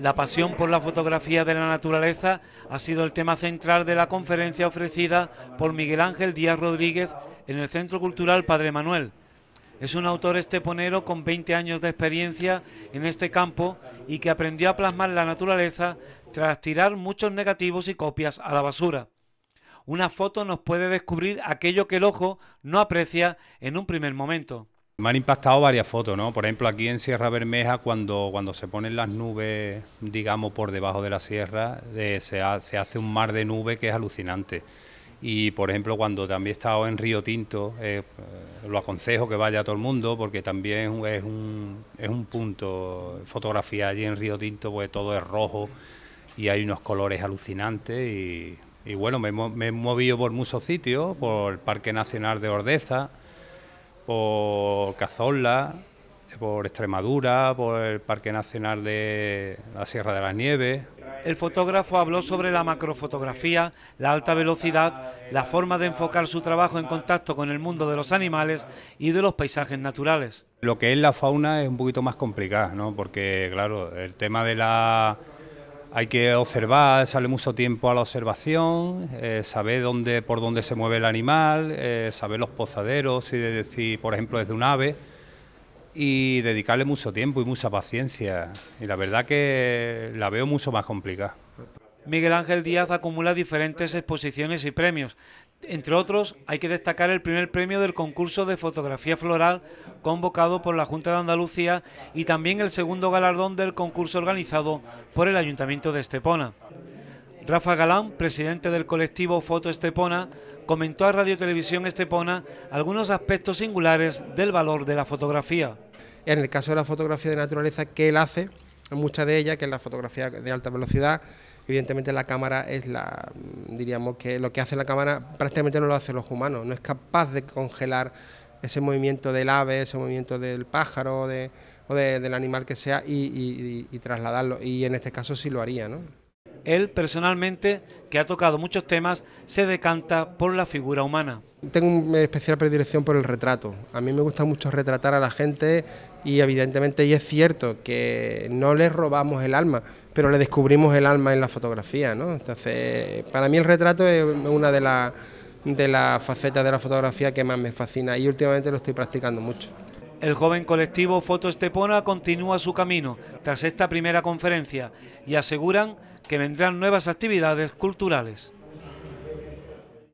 La pasión por la fotografía de la naturaleza ha sido el tema central de la conferencia ofrecida por Miguel Ángel Díaz Rodríguez en el Centro Cultural Padre Manuel. Es un autor esteponero con 20 años de experiencia en este campo y que aprendió a plasmar la naturaleza tras tirar muchos negativos y copias a la basura. Una foto nos puede descubrir aquello que el ojo no aprecia en un primer momento. Me han impactado varias fotos, ¿no? Por ejemplo, aquí en Sierra Bermeja, cuando, cuando se ponen las nubes, digamos, por debajo de la sierra, eh, se, hace un mar de nubes que es alucinante. Y, por ejemplo, cuando también he estado en Río Tinto, eh, eh, lo aconsejo que vaya a todo el mundo, porque también es un, es un punto. Fotografía allí en Río Tinto, pues todo es rojo y hay unos colores alucinantes y... bueno, me, me he movido por muchos sitios, por el Parque Nacional de Ordeza, por Cazorla, por Extremadura, por el Parque Nacional de la Sierra de las Nieves. El fotógrafo habló sobre la macrofotografía, la alta velocidad, la forma de enfocar su trabajo en contacto con el mundo de los animales y de los paisajes naturales. Lo que es la fauna es un poquito más complicado... ¿no? porque claro, el tema de la hay que observar, sale mucho tiempo a la observación, eh, saber dónde, por dónde se mueve el animal, eh, saber los pozaderos, si, decir, por ejemplo es de un ave, y dedicarle mucho tiempo y mucha paciencia. Y la verdad que la veo mucho más complicada. Miguel Ángel Díaz acumula diferentes exposiciones y premios. Entre otros, hay que destacar el primer premio del concurso de fotografía floral convocado por la Junta de Andalucía y también el segundo galardón del concurso organizado por el Ayuntamiento de Estepona. Rafa Galán, presidente del colectivo Foto Estepona, comentó a Radio Televisión Estepona algunos aspectos singulares del valor de la fotografía. En el caso de la fotografía de naturaleza ¿qué él hace, muchas de ellas, que es la fotografía de alta velocidad. Evidentemente la cámara es la, mm, diríamos que lo que hace la cámara prácticamente no lo hacen los humanos, no es capaz de congelar ese movimiento del ave, ese movimiento del pájaro de, o del animal que sea y, y trasladarlo. Y en este caso sí lo haría, ¿no? él personalmente, que ha tocado muchos temas, se decanta por la figura humana. Tengo una especial predilección por el retrato. A mí me gusta mucho retratar a la gente y evidentemente, y es cierto, que no le robamos el alma, pero le descubrimos el alma en la fotografía. ¿no? Entonces, para mí el retrato es una de las de facetas de la fotografía que más me fascina y últimamente lo estoy practicando mucho. El joven colectivo Foto Estepona continúa su camino tras esta primera conferencia y aseguran que vendrán nuevas actividades culturales.